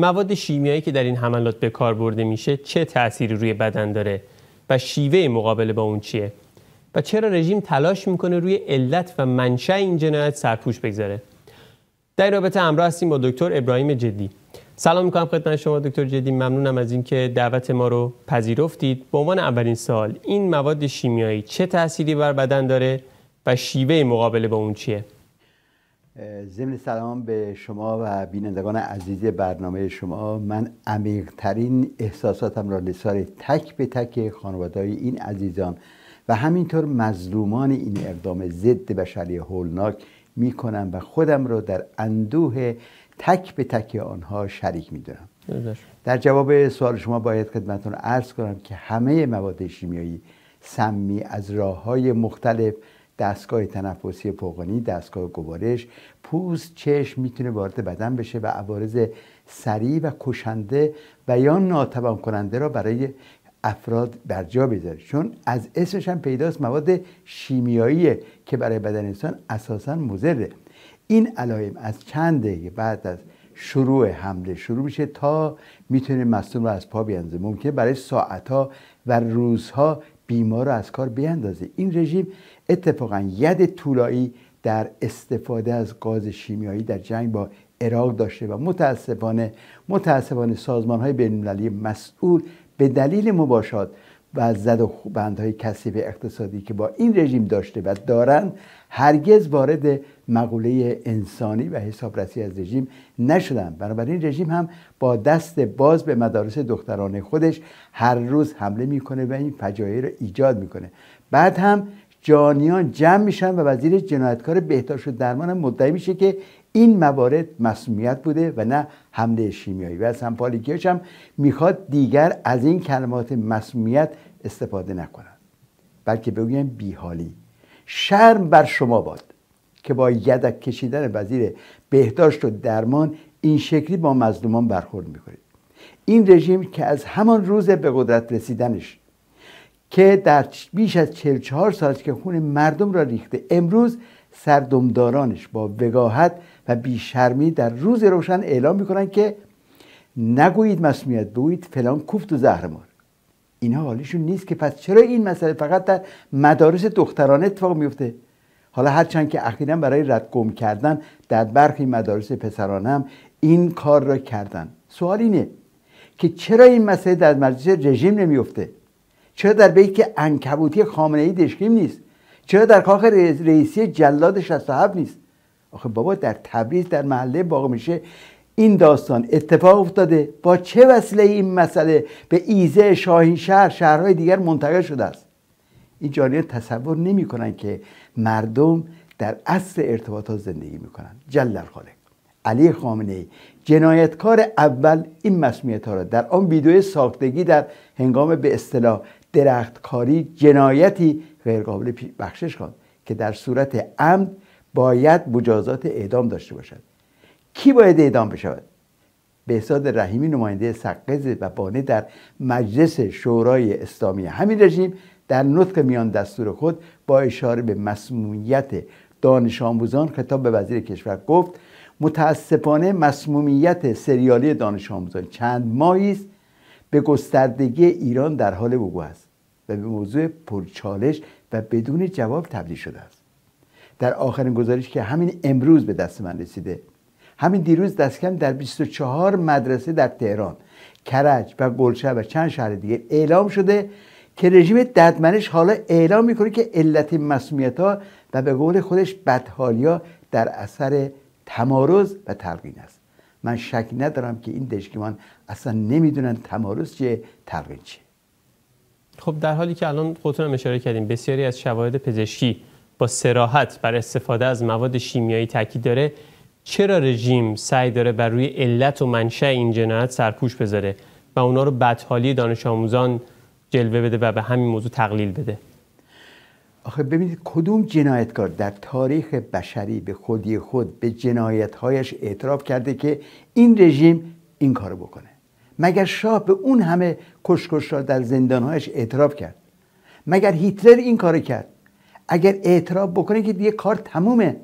مواد شیمیایی که در این حملات به کار برده میشه چه تأثیری روی بدن داره و شیوه مقابله با اون چیه و چرا رژیم تلاش میکنه روی علت و منشأ این جنایت سرپوش بگذاره در این رابطه همراه هستیم با دکتر ابراهیم جدی سلام میکنم خدمت شما دکتر جدی ممنونم از اینکه دعوت ما رو پذیرفتید به عنوان اولین سال این مواد شیمیایی چه تأثیری بر بدن داره و شیوه مقابله با اون چیه ضمن سلام به شما و بینندگان عزیز برنامه شما من عمیقترین احساساتم را لسار تک به تک خانواده این عزیزان و همینطور مظلومان این اقدام ضد بشری هولناک می کنم و خودم را در اندوه تک به تک آنها شریک می دونم. در جواب سوال شما باید خدمتون عرض کنم که همه مواد شیمیایی سمی از راه های مختلف دستگاه تنفسی پوغانی، دستگاه گوارش پوست چشم میتونه وارد بدن بشه و عوارض سریع و کشنده و یا ناتوان کننده را برای افراد بر جا بذاره چون از اسمش هم پیداست مواد شیمیایی که برای بدن انسان اساسا مضره این علائم از چند دقیقه بعد از شروع حمله شروع میشه تا میتونه مصدوم رو از پا بیانزه ممکنه برای ساعتها و روزها بیمار رو از کار بیاندازه این رژیم اتفاقا ید طولایی در استفاده از گاز شیمیایی در جنگ با عراق داشته و متاسفانه متاسفانه سازمان های بین مسئول به دلیل مباشات و زد و بندهای کثیف اقتصادی که با این رژیم داشته و دارن هرگز وارد مقوله انسانی و حسابرسی از رژیم نشدن بنابراین رژیم هم با دست باز به مدارس دختران خودش هر روز حمله میکنه و این فجایع رو ایجاد میکنه بعد هم جانیان جمع میشن و وزیر جنایتکار بهداشت و درمان مدعی میشه که این موارد مسمومیت بوده و نه حمله شیمیایی و از همپالیکیاش هم میخواد دیگر از این کلمات مسمومیت استفاده نکنند بلکه بگویم بیحالی شرم بر شما باد که با یدک کشیدن وزیر بهداشت و درمان این شکلی با مظلومان برخورد میکنید این رژیم که از همان روز به قدرت رسیدنش که در بیش از 44 سال که خون مردم را ریخته امروز سردمدارانش با بگاهت و بیشرمی در روز روشن اعلام میکنن که نگویید مسمیت بگویید فلان کوفت و زهرمار اینا حالشون نیست که پس چرا این مسئله فقط در مدارس دخترانه اتفاق میفته حالا هرچند که اخیرا برای رد گم کردن در برخی مدارس پسرانم هم این کار را کردن سوال اینه که چرا این مسئله در مجلس رژیم نمیفته چرا در بیت انکبوتی خامنه ای دشکیم نیست چرا در کاخ رئیسی جلاد 67 نیست آخه بابا در تبریز در محله باقی میشه این داستان اتفاق افتاده با چه وسیله این مسئله به ایزه شاهین شهر شهرهای دیگر منتقل شده است این جانیه تصور نمی کنن که مردم در اصل ارتباطات زندگی میکنن جلل خالق علی خامنه ای جنایتکار اول این مسمیت ها را در آن ویدیو ساختگی در هنگام به اصطلاح درختکاری جنایتی غیرقابل بخشش خواند که در صورت عمد باید مجازات اعدام داشته باشد کی باید اعدام بشود بهزاد رحیمی نماینده سقز و بانه در مجلس شورای اسلامی همین رژیم در نطق میان دستور خود با اشاره به مسمومیت دانش آموزان خطاب به وزیر کشور گفت متاسفانه مسمومیت سریالی دانش آموزان چند ماهی است به گستردگی ایران در حال وقوع است و به موضوع پرچالش و بدون جواب تبدیل شده است در آخرین گزارش که همین امروز به دست من رسیده همین دیروز دستکم در 24 مدرسه در تهران کرج و گلشه و چند شهر دیگه اعلام شده که رژیم ددمنش حالا اعلام میکنه که علت مسئولیت ها و به قول خودش بدحالی ها در اثر تمارز و تلقین است من شک ندارم که این دشکیمان اصلا نمیدونن تمارز چیه تلقین چیه خب در حالی که الان خودتون هم اشاره کردیم بسیاری از شواهد پزشکی با سراحت بر استفاده از مواد شیمیایی تاکید داره چرا رژیم سعی داره بر روی علت و منشه این جنایت سرپوش بذاره و اونا رو بدحالی دانش آموزان جلوه بده و به همین موضوع تقلیل بده آخه ببینید کدوم جنایتکار در تاریخ بشری به خودی خود به جنایتهایش اعتراف کرده که این رژیم این کارو بکنه مگر شاه به اون همه کشکش را در زندانهایش اعتراف کرد مگر هیتلر این کارو کرد اگر اعتراف بکنه که دیگه کار تمومه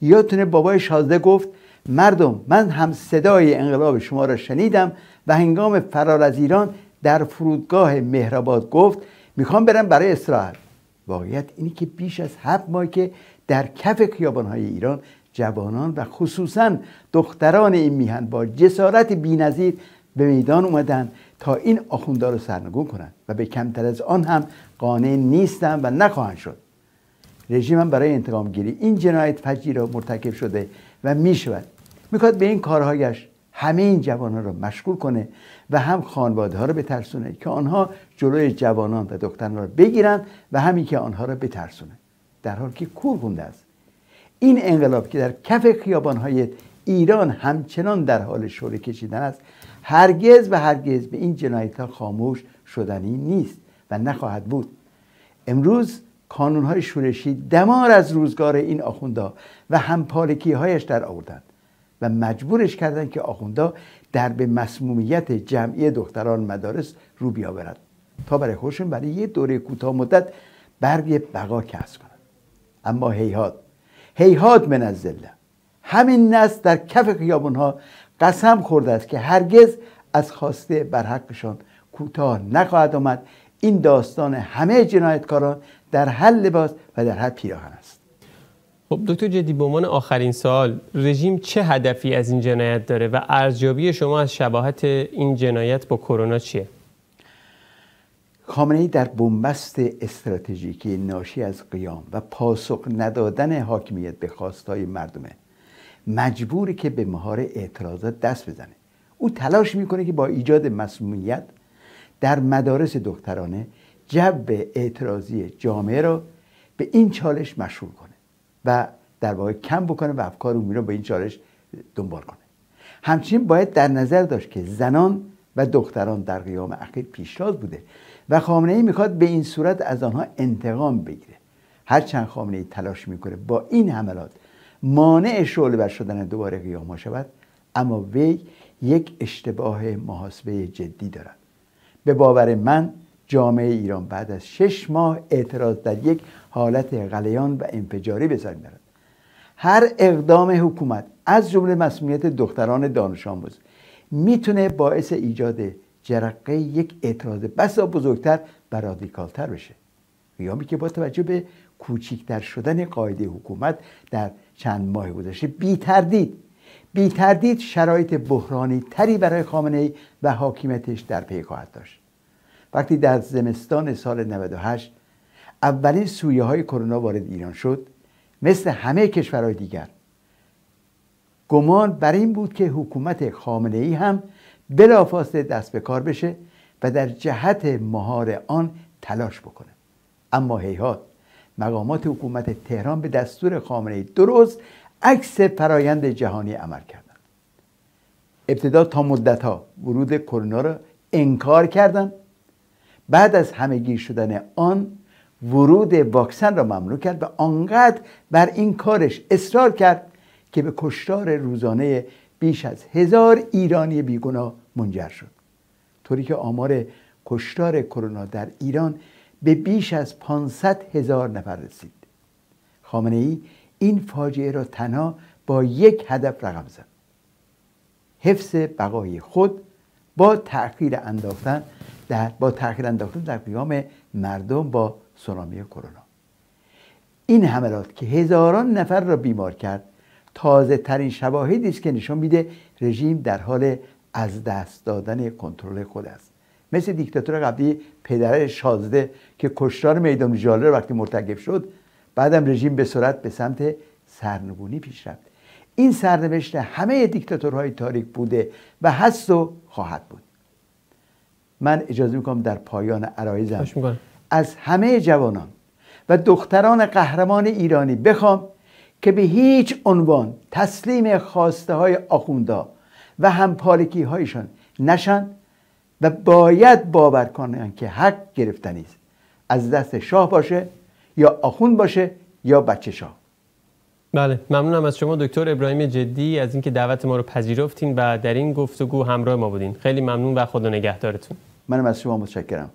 یادتونه بابای شازده گفت مردم من هم صدای انقلاب شما را شنیدم و هنگام فرار از ایران در فرودگاه مهرآباد گفت میخوام برم برای استراحت واقعیت اینی که بیش از هفت ماه که در کف خیابانهای ایران جوانان و خصوصا دختران این میهن با جسارت بینظیر به میدان اومدن تا این آخوندار رو سرنگون کنند و به کمتر از آن هم قانع نیستند و نخواهند شد رژیم برای انتقام گیری این جنایت فجی را مرتکب شده و میشود. میخواد به این کارهایش همه این جوانان را مشغول کنه و هم خانواده ها را بترسونه که آنها جلوی جوانان و دختران را بگیرند و همین که آنها را بترسونه در حالی که کور گونده است این انقلاب که در کف خیابان های ایران همچنان در حال شوره کشیدن است هرگز و هرگز به این جنایت ها خاموش شدنی نیست و نخواهد بود امروز کانون های شورشی دمار از روزگار این آخوندها و همپالکی هایش در آوردند و مجبورش کردن که آخوندا در به مسمومیت جمعی دختران مدارس رو بیاورد تا برای خودشون برای یه دوره کوتاه مدت برگ بقا کسب کنند اما هیهات هیهات من از همین نسل در کف خیابون ها قسم خورده است که هرگز از خواسته بر حقشان کوتاه نخواهد آمد این داستان همه جنایتکاران در هر لباس و در هر پیراهن است خب دکتر جدی به عنوان آخرین سال رژیم چه هدفی از این جنایت داره و ارزیابی شما از شباهت این جنایت با کرونا چیه؟ خامنه ای در بنبست استراتژیکی ناشی از قیام و پاسخ ندادن حاکمیت به خواستهای مردمه مجبوره که به مهار اعتراضات دست بزنه او تلاش میکنه که با ایجاد مسمومیت در مدارس دخترانه جو اعتراضی جامعه را به این چالش مشغول کنه و در واقع کم بکنه و افکار عمومی رو با این چالش دنبال کنه همچنین باید در نظر داشت که زنان و دختران در قیام اخیر پیشتاز بوده و خامنه ای میخواد به این صورت از آنها انتقام بگیره هرچند خامنه ای تلاش میکنه با این حملات مانع شعله بر شدن دوباره قیام ها شود اما وی یک اشتباه محاسبه جدی دارد به باور من جامعه ایران بعد از شش ماه اعتراض در یک حالت غلیان و انفجاری به سر میبرد هر اقدام حکومت از جمله مسئولیت دختران دانش آموز میتونه باعث ایجاد جرقه یک اعتراض بسا بزرگتر و رادیکالتر بشه قیامی که با توجه به کوچیکتر شدن قاعده حکومت در چند ماه گذشته بی تردید بی تردید شرایط بحرانی تری برای خامنه و حاکمیتش در پی خواهد داشت وقتی در زمستان سال 98 اولین سویه های کرونا وارد ایران شد مثل همه کشورهای دیگر گمان بر این بود که حکومت خامنه ای هم بلافاصله دست به کار بشه و در جهت مهار آن تلاش بکنه اما هیهات مقامات حکومت تهران به دستور خامنه ای درست عکس فرایند جهانی عمل کردند ابتدا تا مدت ها ورود کرونا را انکار کردند بعد از گیر شدن آن ورود واکسن را ممنوع کرد و آنقدر بر این کارش اصرار کرد که به کشتار روزانه بیش از هزار ایرانی بیگنا منجر شد طوری که آمار کشتار کرونا در ایران به بیش از 500 هزار نفر رسید خامنه ای این فاجعه را تنها با یک هدف رقم زد حفظ بقای خود با تأخیر انداختن در با تأخیر انداختن در قیام مردم با سونامی کرونا این حملات که هزاران نفر را بیمار کرد تازه ترین شواهدی است که نشان میده رژیم در حال از دست دادن کنترل خود است مثل دیکتاتور قبلی پدر شازده که کشتار میدان جاله وقتی مرتکب شد بعدم رژیم به سرعت به سمت سرنگونی پیش رفت این سرنوشت همه دیکتاتورهای تاریک بوده و هست و خواهد بود من اجازه میکنم در پایان عرایزم از همه جوانان و دختران قهرمان ایرانی بخوام که به هیچ عنوان تسلیم خواسته های آخوندا و همپالکی هایشان نشن و باید باور کنند که حق گرفتنی است از دست شاه باشه یا آخوند باشه یا بچه شاه بله ممنونم از شما دکتر ابراهیم جدی از اینکه دعوت ما رو پذیرفتین و در این گفتگو همراه ما بودین خیلی ممنون و خدا نگهدارتون منم از شما متشکرم